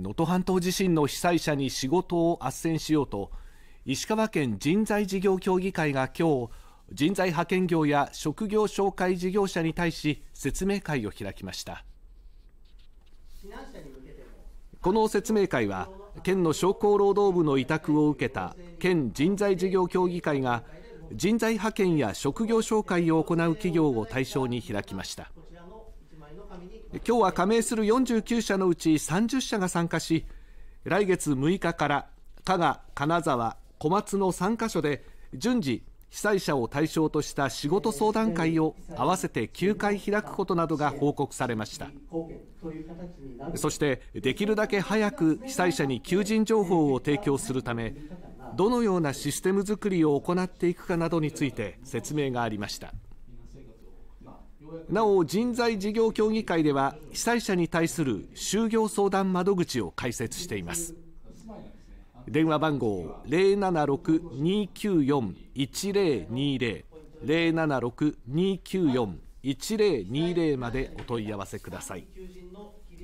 能登半島地震の被災者に仕事を斡旋しようと石川県人材事業協議会が今日人材派遣業や職業紹介事業者に対し説明会を開きましたこの説明会は県の商工労働部の委託を受けた県人材事業協議会が人材派遣や職業紹介を行う企業を対象に開きました今日は加盟する49社のうち30社が参加し来月6日から加賀、金沢、小松の3カ所で順次被災者を対象とした仕事相談会を合わせて9回開くことなどが報告されましたそしてできるだけ早く被災者に求人情報を提供するためどのようなシステム作りを行っていくかなどについて説明がありました。なお人材事業協議会では被災者に対する就業相談窓口を開設しています電話番号076-294-1020 0 7 6二九四一零二零までお問い合わせください。